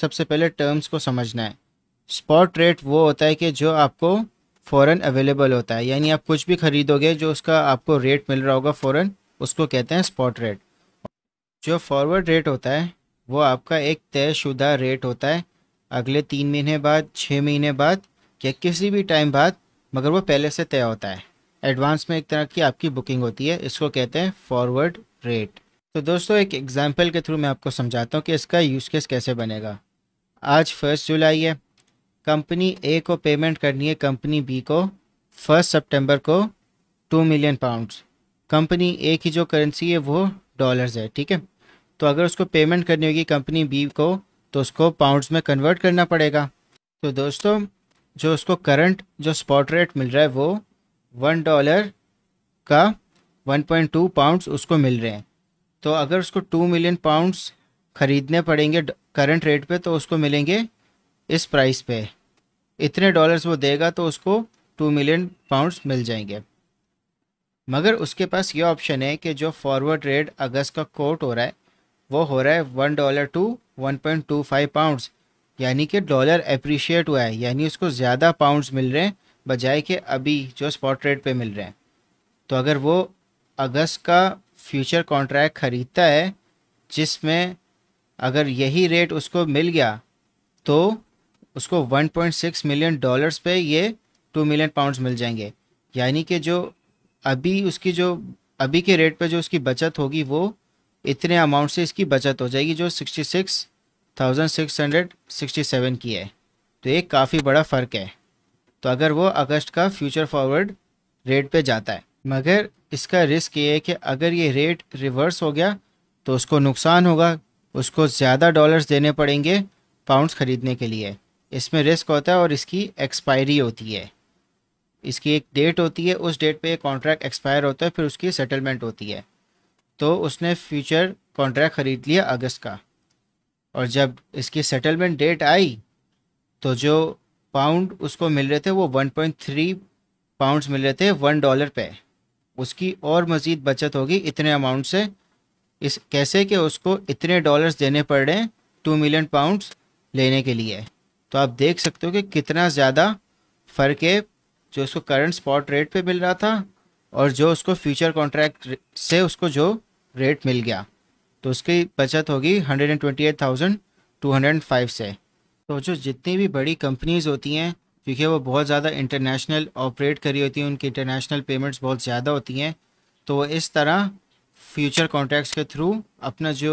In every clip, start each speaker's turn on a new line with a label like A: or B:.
A: सबसे पहले टर्म्स को समझना है स्पॉट रेट वो होता है कि जो आपको फ़ौरन अवेलेबल होता है यानी आप कुछ भी ख़रीदोगे जो उसका आपको रेट मिल रहा होगा फ़ौरन उसको कहते हैं स्पॉट रेट जो फॉरवर्ड रेट होता है वो आपका एक तयशुदा रेट होता है अगले तीन महीने बाद छः महीने बाद या किसी भी टाइम बाद मगर वो पहले से तय होता है एडवांस में एक तरह की आपकी बुकिंग होती है इसको कहते हैं फॉरवर्ड रेट तो दोस्तों एक एग्जांपल के थ्रू मैं आपको समझाता हूँ कि इसका यूज़ केस कैसे बनेगा आज फर्स्ट जुलाई है कंपनी ए को पेमेंट करनी है कंपनी बी को फर्स्ट सितंबर को two million pounds company A की जो करेंसी है वो डॉलर्स है ठीक है तो अगर उसको पेमेंट करनी होगी कंपनी बी को तो उसको पाउंड्स में कन्वर्ट करना पड़ेगा तो दोस्तों जो उसको करंट जो स्पॉट रेट मिल रहा है वो वन डॉलर का वन पॉइंट टू पाउंड्स उसको मिल रहे हैं तो अगर उसको टू मिलियन पाउंड्स ख़रीदने पड़ेंगे करंट रेट पे तो उसको मिलेंगे इस प्राइस पे इतने डॉलर्स वो देगा तो उसको टू मिलियन पाउंड्स मिल जाएंगे मगर उसके पास ये ऑप्शन है कि जो फॉरवर्ड रेट अगस्त का कोट हो रहा है वो हो रहा है one dollar to one point two five pounds यानी कि डॉलर अप्रिशिएट हुआ है यानी उसको ज़्यादा पाउंड्स मिल रहे हैं बजाय कि अभी जो स्पॉट रेट पे मिल रहे हैं तो अगर वो अगस्त का फ्यूचर कॉन्ट्रैक्ट ख़रीदता है जिसमें अगर यही रेट उसको मिल गया तो उसको 1.6 मिलियन डॉलर्स पे ये 2 मिलियन पाउंड्स मिल जाएंगे यानी कि जो अभी उसकी जो अभी के रेट पर जो उसकी बचत होगी वो इतने अमाउंट से इसकी बचत हो जाएगी जो 66,667 की है तो ये काफ़ी बड़ा फ़र्क है तो अगर वो अगस्त का फ्यूचर फॉरवर्ड रेट पे जाता है मगर इसका रिस्क ये है कि अगर ये रेट रिवर्स हो गया तो उसको नुकसान होगा उसको ज़्यादा डॉलर्स देने पड़ेंगे पाउंड्स ख़रीदने के लिए इसमें रिस्क होता है और इसकी एक्सपायरी होती है इसकी एक डेट होती है उस डेट पे कॉन्ट्रैक्ट एक्सपायर होता है फिर उसकी सेटलमेंट होती है तो उसने फ्यूचर कॉन्ट्रैक्ट ख़रीद लिया अगस्त का और जब इसकी सेटलमेंट डेट आई तो जो पाउंड उसको मिल रहे थे वो वन पाउंड्स मिल रहे थे वन डॉलर पे उसकी और मज़ीद बचत होगी इतने अमाउंट से इस कैसे कि उसको इतने डॉलर्स देने पड़ रहे हैं टू मिलियन पाउंड्स लेने के लिए तो आप देख सकते हो कि कितना ज़्यादा फ़र्क है जो उसको करंट स्पॉट रेट पे मिल रहा था और जो उसको फ्यूचर कॉन्ट्रैक्ट से उसको जो रेट मिल गया तो उसकी बचत होगी hundred and twenty eight thousand two hundred and five से तो जो जितनी भी बड़ी कंपनीज़ होती हैं क्योंकि वो बहुत ज़्यादा इंटरनेशनल ऑपरेट करी होती हैं उनकी इंटरनेशनल पेमेंट्स बहुत ज़्यादा होती हैं तो इस तरह फ्यूचर कॉन्ट्रैक्ट्स के थ्रू अपना जो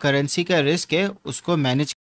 A: करेंसी का रिस्क है उसको मैनेज